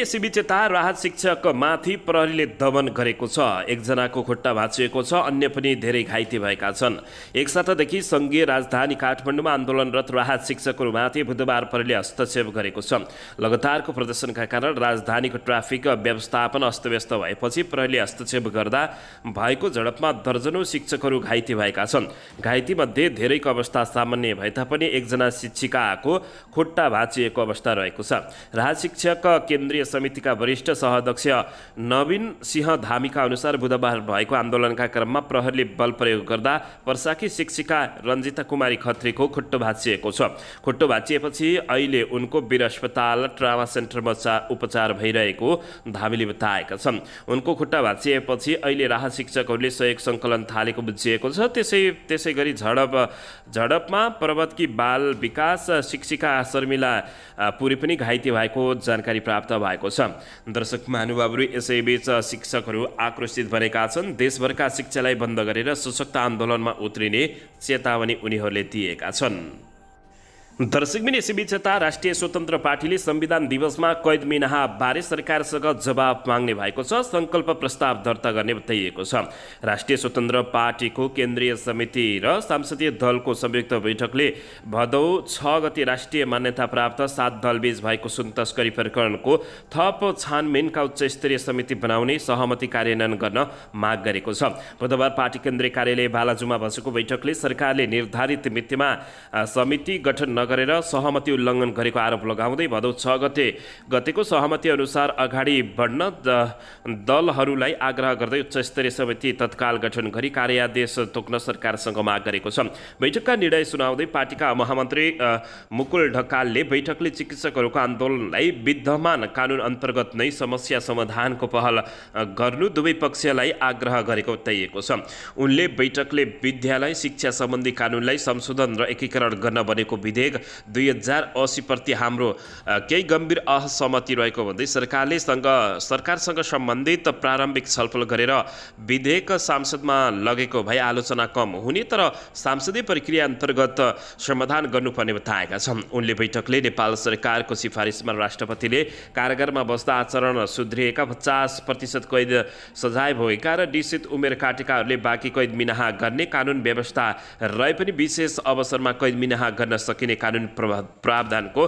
यसैबीच यता राहत माथि प्रहरीले दमन गरेको छ एकजनाको खुट्टा भाँचिएको छ अन्य पनि धेरै घाइते भएका छन् एक सातादेखि सङ्घीय राजधानी काठमाडौँमा आन्दोलनरत राहत शिक्षकहरूमाथि बुधबार प्रहरीले हस्तक्षेप गरेको छ लगातारको प्रदर्शनका कारण राजधानीको ट्राफिक व्यवस्थापन अस्तव्यस्त भएपछि प्रहरीले हस्तक्षेप गर्दा भएको झडपमा दर्जनौ शिक्षकहरू घाइते भएका छन् घाइतेमध्ये धेरैको अवस्था सामान्य भए तापनि एकजना शिक्षिकाको खुट्टा भाँचिएको अवस्था रहेको छ राहत शिक्षक केन्द्रीय समितिका वरिष्ठ सह नवीन सिंह धामीका अनुसार बुधबार भएको आन्दोलनका क्रममा प्रहरीले बल प्रयोग गर्दा वर्षाकी शिक्षिका रञ्जिता कुमारी खत्रीको खुट्टो भाँचिएको छ खुट्टो भाँचिएपछि अहिले उनको वीर अस्पताल ट्रामा सेन्टरमा उपचार भइरहेको धामीले बताएका छन् उनको खुट्टा भाँचिएपछि अहिले राहत शिक्षकहरूले सहयोग सङ्कलन थालेको बुझिएको छ त्यसै त्यसै गरी झडप झडपमा पर्वतकी बाल विकास शिक्षिका शर्मिला पुरी पनि घाइते भएको जानकारी प्राप्त भएको भएको छ दर्शक महानुभावहरू यसैबीच शिक्षकहरू आक्रोशित भएका छन् देशभरका शिक्षालाई बन्द गरेर सशक्त आन्दोलनमा उत्रिने चेतावनी उनीहरूले दिएका छन् दर्शक मिने राष्ट्रिय स्वतन्त्र पार्टीले संविधान दिवसमा कैद बारे सरकारसँग जवाब माग्ने भएको छ सङ्कल्प प्रस्ताव दर्ता गर्ने बताइएको छ राष्ट्रिय स्वतन्त्र पार्टीको केन्द्रीय समिति र सांसदीय दलको संयुक्त बैठकले भदौ छ गति राष्ट्रिय मान्यता प्राप्त सात दलबीच भएको सुन तस्करी प्रकरणको थप छानबिनका उच्च स्तरीय समिति बनाउने सहमति कार्यान्वयन गर्न माग गरेको छ बुधबार पार्टी केन्द्रीय कार्यालय बालाजुमा बसेको बैठकले सरकारले निर्धारित मितिमा समिति गठन नगर गरेर सहमति उल्लङ्घन गरेको आरोप लगाउँदै भदौ छ गते गतेको सहमति अनुसार अगाडि बढ्न दलहरूलाई आग्रह गर्दै उच्चस्तरीय समिति तत्काल गठन गरी कार्यादेश तोक्न सरकारसँग माग गरेको छ बैठकका निर्णय सुनाउँदै पार्टीका महामन्त्री मुकुल ढकालले बैठकले चिकित्सकहरूको आन्दोलनलाई विद्यमान कानुन अन्तर्गत नै समस्या समाधानको पहल गर्नु दुवै पक्षलाई आग्रह गरेको बताइएको छ उनले बैठकले विद्यालय शिक्षा सम्बन्धी कानुनलाई संशोधन र एकीकरण गर्न बनेको विधेयक दुई हजार असीप्रति हाम्रो केही गम्भीर असहमति रहेको भन्दै सरकारले सँग सरकारसँग सम्बन्धित प्रारम्भिक छलफल गरेर विधेयक सांसदमा लगेको भए आलोचना कम हुने तर सांसदीय प्रक्रिया अन्तर्गत समाधान गर्नुपर्ने बताएका छन् उनले बैठकले नेपाल सरकारको सिफारिसमा राष्ट्रपतिले कारागारमा बस्दा आचरण सुध्रिएका पचास प्रतिशत कैद सजाय भएका र निश्चित उमेर काटेकाहरूले बाँकी कैद मिनाहा गर्ने कानुन व्यवस्था रहे पनि विशेष अवसरमा कैद मिनाहा गर्न सकिने कानुन प्रावधानको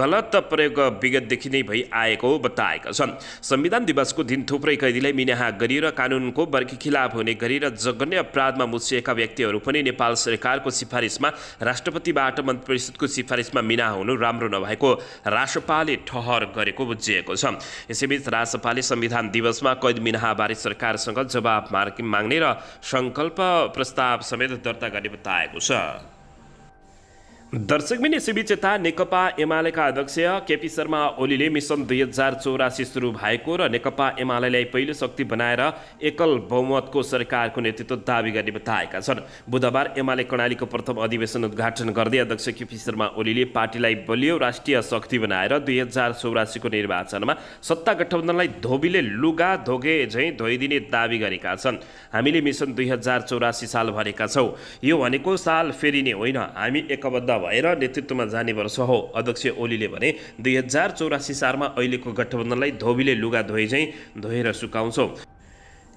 गलत प्रयोग विगतदेखि नै भई आएको बताएका छन् संविधान दिवसको दिन थुप्रै कैदीलाई मिनाहा गरिएर कानुनको वर्गी खिलाफ हुने गरी र जघन्य अपराधमा मुछिएका व्यक्तिहरू पनि नेपाल सरकारको सिफारिसमा राष्ट्रपतिबाट मन्त्री परिषदको सिफारिसमा मिना हुनु राम्रो नभएको राष्ट्रपाले ठहर गरेको बुझिएको छ यसैबीच राष्ट्रपाले संविधान दिवसमा कैद मिनाहाबारे सरकारसँग जवाब मार्ग माग्ने र सङ्कल्प प्रस्ताव समेत दर्ता गर्ने बताएको छ दर्शक मिनी शुभेच्छता नेकपा एमालेका अध्यक्ष केपी शर्मा ओलीले मिसन दुई हजार चौरासी सुरु भएको र नेकपा एमालेलाई पहिलो शक्ति बनाएर एकल बहुमतको सरकारको नेतृत्व दावी गर्ने बताएका छन् बुधबार एमाले कर्णालीको प्रथम अधिवेशन उद्घाटन गर्दै अध्यक्ष केपी शर्मा ओलीले पार्टीलाई बलियो राष्ट्रिय शक्ति बनाएर दुई हजार चौरासीको निर्वाचनमा सत्ता गठबन्धनलाई धोबीले लुगा धोगे झैँ धोइदिने दावी गरेका छन् हामीले मिसन दुई हजार चौरासी साल भनेका छौँ यो भनेको साल फेरिने होइन हामी एकबद्ध सत्ता भएर नेतृत्वमा जाने वर्ष हो अध्यक्ष ओलीले भने दुई हजार चौरासी सालमा अहिलेको गठबन्धनलाई धोबीले लुगा धोए चाहिँ धोएर सुकाउँछौँ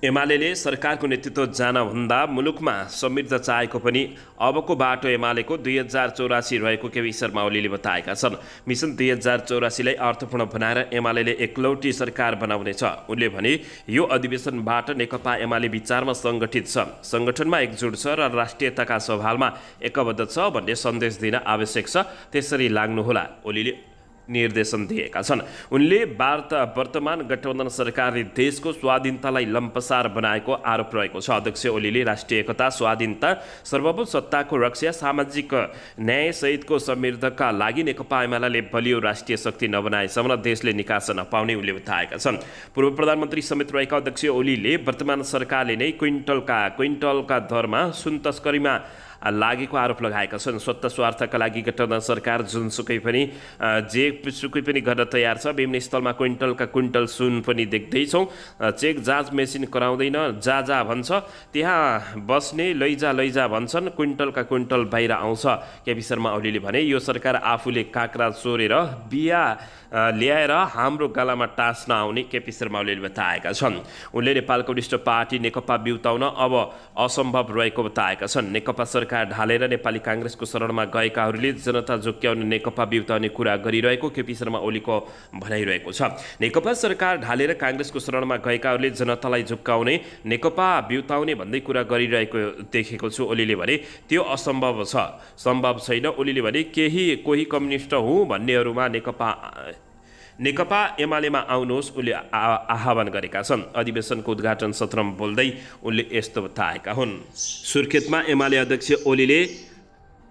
एमाले सरकारको नेतृत्व जानभन्दा मुलुकमा समृद्ध चाहेको पनि अबको बाटो एमालेको दुई हजार चौरासी रहेको केवी शर्मा ओलीले बताएका छन् मिसन दुई हजार चौरासीलाई अर्थपूर्ण बनाएर एमाले एकलौटी सरकार बनाउनेछ उनले भने यो अधिवेशनबाट नेकपा एमाले विचारमा सङ्गठित छ सङ्गठनमा एकजुट छ र राष्ट्रियताका सवालमा एकबद्ध छ भन्ने सन्देश दिन आवश्यक छ त्यसरी लाग्नुहोला ओलीले निर्देशन दिएका छन् उनले वार्ता वर्तमान गठबन्धन सरकारले देशको स्वाधीनतालाई लम्पसार बनाएको आरोप रहेको छ अध्यक्ष ओलीले राष्ट्रिय एकता स्वाधीनता सर्वोच्च सत्ताको रक्षा सामाजिक न्यायसहितको समृद्धका लागि नेकपा एमाले बलियो राष्ट्रिय शक्ति नबनाएसम्म देशले निकास नपाउने उनले बताएका छन् पूर्व प्रधानमन्त्री समेत रहेका अध्यक्ष ओलीले वर्तमान सरकारले नै क्विन्टलका क्विन्टलका दरमा सुन तस्करीमा लागेको आरोप लगाएका छन् स्वत स्वार्थका लागि गठन सरकार जुनसुकै पनि जे सुकै पनि गर्न तयार छ विभिन्न स्थलमा क्विन्टलका क्विन्टल सुन पनि देख्दैछौँ चेक जाँच मेसिन कराउँदैन जा जा भन्छ त्यहाँ बस्ने लैजा लैजा भन्छन् क्विन्टलका क्विन्टल बाहिर आउँछ केपी शर्मा ओलीले भने यो सरकार आफूले काँक्रा चोरेर बिहा ल्याएर हाम्रो गालामा टास्न आउने केपी शर्मा ओलीले बताएका छन् उनले नेपाल कम्युनिस्ट पार्टी नेकपा बिउताउन अब असम्भव रहेको बताएका छन् नेकपा सरकार सरकार ढालेर नेपाली काङ्ग्रेसको शरणमा गएकाहरूले जनता झोक्याउने नेकपा बिउताउने कुरा गरिरहेको केपी शर्मा ओलीको भनाइरहेको छ नेकपा सरकार ढालेर काङ्ग्रेसको शरणमा गएकाहरूले जनतालाई झुक्काउने नेकपा बिउताउने भन्दै कुरा गरिरहेको देखेको छु ओलीले भने त्यो असम्भव छ सम्भव छैन ओलीले भने केही कोही कम्युनिस्ट हुँ भन्नेहरूमा नेकपा नेकपा एमालेमा आउनुहोस् उनले आह्वान गरेका छन् अधिवेशनको उद्घाटन सत्रमा बोल्दै उनले यस्तो बताएका हुन् सुर्खेतमा एमाले अध्यक्ष ओलीले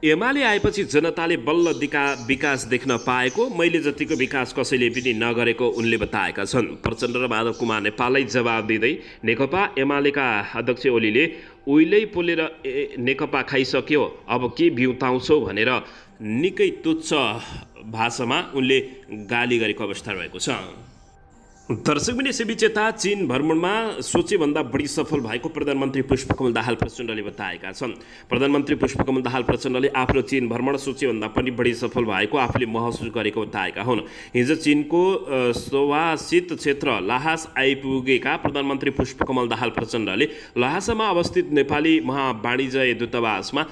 एमाले आएपछि जनताले बल्ल दिका विकास देख्न पाएको मैले जतिको विकास कसैले पनि नगरेको उनले बताएका छन् प्रचण्ड र माधव कुमार नेपाललाई जवाब दिँदै नेकपा एमालेका अध्यक्ष ओलीले उहिल्यै पोलेर नेकपा खाइसक्यो अब के बिउताउँछौ भनेर निकै तुच्छ भाषामा उनले गाली गरेको अवस्था रहेको छ दर्शक पनि चेता चीन भ्रमणमा सोचेभन्दा बढी सफल भएको प्रधानमन्त्री पुष्पकमल दाहाल प्रचण्डले बताएका छन् प्रधानमन्त्री पुष्पकमल दाहाल प्रचण्डले आफ्नो चीन भ्रमण सोचेभन्दा पनि बढी सफल भएको आफूले महसुस गरेको बताएका हुन् हिजो चीनको सोवासित क्षेत्र लाहास आइपुगेका प्रधानमन्त्री पुष्पकमल दाहाल प्रचण्डले लाहासमा अवस्थित नेपाली महावाणिज्य दूतावासमा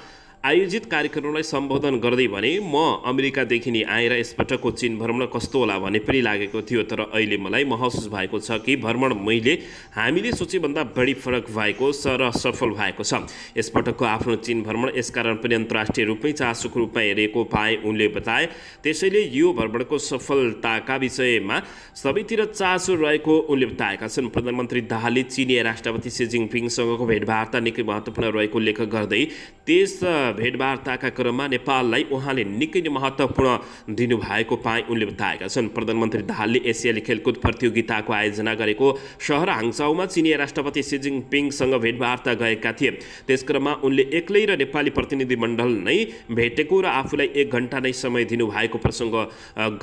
आयोजित कार्यक्रमलाई सम्बोधन गर्दै भने म अमेरिकादेखि नै आएर यसपटकको चिन भ्रमण कस्तो होला भन्ने पनि लागेको थियो तर अहिले मलाई महसुस भएको छ कि भ्रमण मैले हामीले सोचेभन्दा बढी फरक भएको छ र सफल भएको छ यसपटकको आफ्नो चिन भ्रमण यसकारण पनि अन्तर्राष्ट्रिय रूपमै चासोको रूपमा हेरेको पाए उनले बताए त्यसैले यो भ्रमणको सफलताका विषयमा सबैतिर चासो रहेको उनले बताएका छन् प्रधानमन्त्री दाहालले चिनिया राष्ट्रपति सी जिङपिङसँगको भेटवार्ता निकै महत्त्वपूर्ण रहेको उल्लेख गर्दै त्यस भेटवार्ताका क्रममा नेपाललाई उहाँले निकै नै महत्त्वपूर्ण दिनुभएको पाए उनले बताएका छन् प्रधानमन्त्री दाहालले एसियाली खेलकुद प्रतियोगिताको आयोजना गरेको सहर हाङचाउमा चिनिया राष्ट्रपति सी जिङपिङसँग भेटवार्ता गएका थिए त्यसक्रममा उनले एक्लै र नेपाली प्रतिनिधिमण्डल नै भेटेको र आफूलाई एक घन्टा नै समय दिनुभएको प्रसङ्ग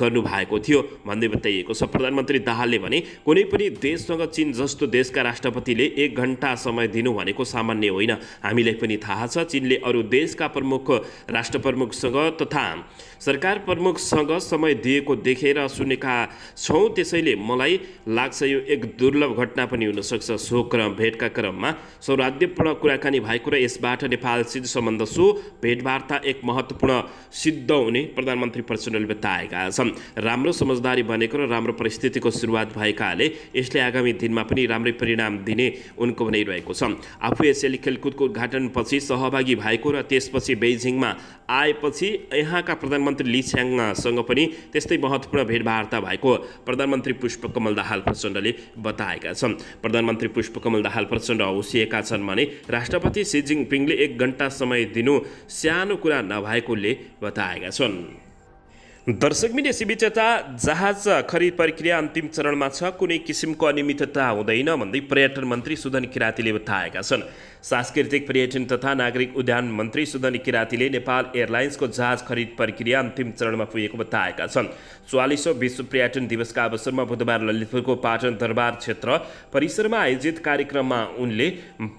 गर्नुभएको थियो भन्दै बताइएको छ प्रधानमन्त्री दाहालले भने कुनै पनि देशसँग चिन जस्तो देशका राष्ट्रपतिले एक घन्टा समय दिनु भनेको सामान्य होइन हामीलाई पनि थाहा छ चिनले अरू देशका नेता प्रमुख राष्ट्र प्रमुख संग तथा तो सरकार प्रमुखसँग समय दिएको देखेर सुनेका छौँ त्यसैले मलाई लाग्छ यो एक दुर्लभ घटना पनि हुनसक्छ सो क्रम भेटका क्रममा सौराध्यपूर्ण कुराकानी भएको र यसबाट नेपालसित सम्बन्ध सो भेटवार्ता एक महत्त्वपूर्ण सिद्ध हुने प्रधानमन्त्री प्रचण्डले बताएका छन् राम्रो समझदारी बनेको र राम्रो परिस्थितिको सुरुवात भएकाले यसले आगामी दिनमा पनि राम्रै परिणाम दिने उनको भनाइरहेको छ आफू एसियाली खेलकुदको उद्घाटनपछि सहभागी भएको र त्यसपछि बेजिङमा आएपछि यहाँका प्रधानमन्त्री प्रधानमन्त्री लि छ्याङसँग पनि त्यस्तै महत्त्वपूर्ण भेटवार्ता भएको प्रधानमन्त्री पुष्पकमल दाहाल प्रचण्डले बताएका छन् प्रधानमन्त्री पुष्पकमल दाहाल प्रचण्ड हौसिएका छन् भने राष्ट्रपति सी जिङपिङले एक घन्टा समय दिनु सानो कुरा नभएकोले बताएका छन् दर्शक मिले सीमितता जहाज खरिद प्रक्रिया अन्तिम चरणमा छ कुनै किसिमको अनियमितता हुँदैन भन्दै पर्यटन मन्त्री सुदन किराँतीले बताएका छन् सांस्कृतिक पर्यटन तथा नागरिक उद्यान मन्त्री सुदन किराँतीले नेपाल एयरलाइन्सको जहाज खरिद प्रक्रिया अन्तिम चरणमा पुगेको बताएका छन् चौवालिसौँ विश्व पर्यटन दिवसका अवसरमा बुधबार ललितपुरको पाटन दरबार क्षेत्र परिसरमा आयोजित कार्यक्रममा उनले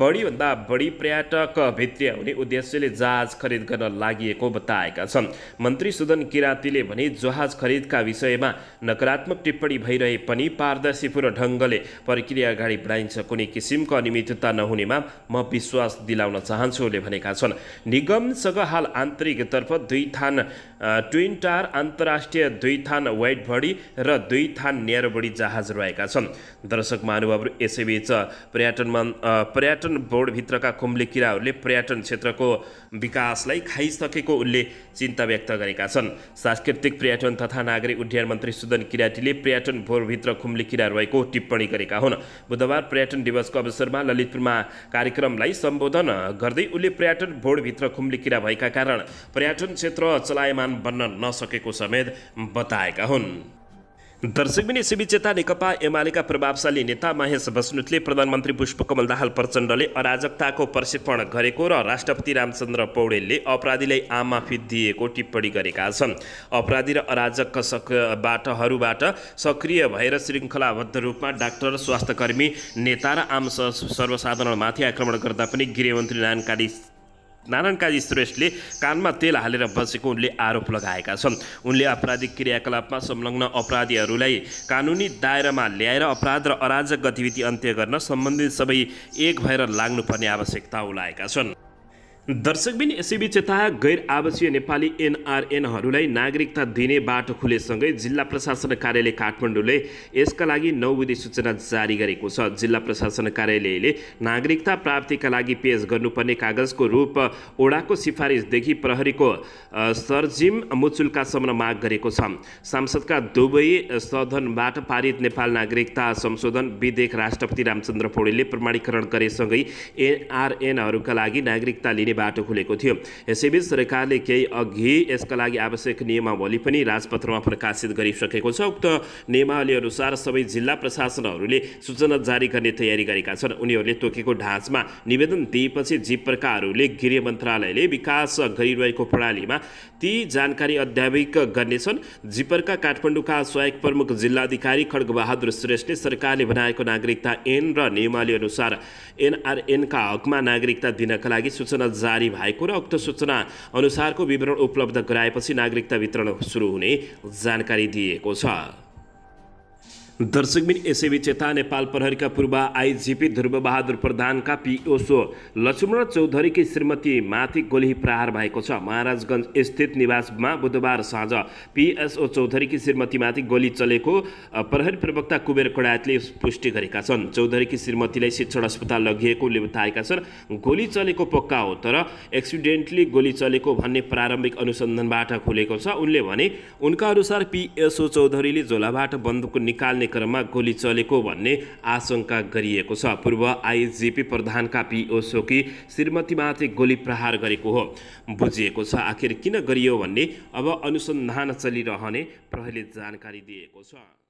बढीभन्दा बढी पर्यटक भित्री हुने उद्देश्यले जहाज खरिद गर्न लागि बताएका छन् मन्त्री सुदन किराँतीले भने जहाज खरिदका विषयमा नकारात्मक टिप्पणी भइरहे पनि पारदर्शीपूर्ण ढङ्गले प्रक्रिया अगाडि बढाइन्छ कुनै किसिमको अनियमितता नहुनेमा म विश्वास दिलाउन चाहन्छु भनेका छन् निगमसँग हाल आन्तरिकतर्फ दुई थान ट्विन टार अन्तर्राष्ट्रिय दुई थान थान वाइट बडी र दुई थान न्यारो बडी जहाज रहेका छन् दर्शक महानुभावहरू यसैबीच पर्यटनमा पर्यटन बोर्डभित्रका कुम्ले किराहरूले पर्यटन क्षेत्रको विकासलाई खाइसकेको उनले चिन्ता व्यक्त गरेका छन् सांस्कृतिक पर्यटन तथा नागरिक उड्डयन मन्त्री सुदन किराटीले पर्यटन बोर्डभित्र कुम्ले किरा रहेको टिप्पणी गरेका हुन् बुधबार पर्यटन दिवसको अवसरमा ललितपुरमा कार्यक्रमलाई सम्बोधन गर्दै उनले पर्यटन बोर्डभित्र कुम्ले किरा भएका कारण पर्यटन क्षेत्र चलायमान बन्न नसकेको समेत बताए आएका हुन् दर्शकबिनी शिविचेता नेकपा एमालेका प्रभावशाली नेता महेश बस्नुतले प्रधानमन्त्री पुष्पकमल दाहाल प्रचण्डले अराजकताको प्रक्षेपण गरेको र राष्ट्रपति रामचन्द्र पौडेलले अपराधीलाई आम माफी दिएको टिप्पणी गरेका छन् अपराधी र अराजक बाटहरूबाट सक्रिय भएर श्रृङ्खलाबद्ध रूपमा डाक्टर स्वास्थ्यकर्मी नेता र आम सर्वसाधारणमाथि आक्रमण गर्दा पनि गृहमन्त्री नारायण काली नारायण काजी श्रेष्ठले कानमा तेल हालेर बसेको उनले आरोप लगाएका छन् उनले आपराधिक क्रियाकलापमा संलग्न अपराधीहरूलाई कानुनी दायरामा ल्याएर अपराध र अराजक गतिविधि अन्त्य गर्न सम्बन्धित सबै एक भएर लाग्नुपर्ने आवश्यकता उलाएका छन् दर्शकबिन यसैबीच यता गैर आवासीय नेपाली एनआरएनहरूलाई नागरिकता दिने बाटो खुलेसँगै जिल्ला प्रशासन कार्यालय काठमाडौँले यसका लागि नौ विधि सूचना जारी गरेको छ जिल्ला प्रशासन कार्यालयले नागरिकता प्राप्तिका लागि पेस गर्नुपर्ने कागजको रूप ओडाको सिफारिसदेखि प्रहरीको सर्जिम मुचुल्कासम्म माग गरेको छ सांसदका दुवै सदनबाट पारित नेपाल नागरिकता संशोधन विधेयक राष्ट्रपति रामचन्द्र पौडेलले प्रमाणीकरण गरेसँगै एनआरएनहरूका लागि नागरिकता लिने बाटो खुलेको थियो यसैबीच सरकारले केही अघि यसका लागि आवश्यक नियमावली पनि राजपत्रमा प्रकाशित गरिसकेको छ उक्त नियमावली अनुसार सबै जिल्ला प्रशासनहरूले सूचना जारी गर्ने तयारी गरेका छन् उनीहरूले तोकेको ढाँचमा निवेदन दिएपछि प्रकारहरूले गृह मन्त्रालयले विकास गरिरहेको प्रणालीमा ती जानकारी अध्यापिक गर्नेछन् जिपरका काठमाडौँका सहायक प्रमुख जिल्लाधिकारी खड्गबहादुर श्रेष्ठले सरकारले बनाएको नागरिकता एन र नियमावली अनुसार एनआरएनका हकमा नागरिकता दिनका लागि सूचना जारी भएको र उक्त सूचना अनुसारको विवरण उपलब्ध गराएपछि नागरिकता वितरण सुरु हुने जानकारी दिएको छ दर्शकबिन यसैबी चेता नेपाल प्रहरीका पूर्व आइजिपी ध्रुवबहादुर प्रधानका पिओसो लक्ष्मण चौधरीकी श्रीमती माथि गोली प्रहार भएको छ महाराजगञ्ज स्थित निवासमा बुधबार साँझ पिएसओ चौधरीकी श्रीमतीमाथि गोली चलेको प्रहरी प्रवक्ता कुबेर कडायतले पुष्टि गरेका छन् चौधरीकी श्रीमतीलाई शिक्षण अस्पताल लगिएकोले बताएका छन् गोली चलेको पक्का हो तर एक्सिडेन्टली गोली चलेको भन्ने प्रारम्भिक अनुसन्धानबाट खुलेको छ उनले भने उनका अनुसार पिएसओ चौधरीले झोलाबाट बन्दुक निकाल्ने जाने क्रममा गोली चलेको भन्ने आशंका गरिएको छ पूर्व आइजिपी प्रधानका पिओ सोकी श्रीमतीमाथि गोली प्रहार गरेको हो बुझिएको छ आखिर किन गरियो भन्ने अब अनुसन्धान चलिरहने प्रहरीले जानकारी दिएको छ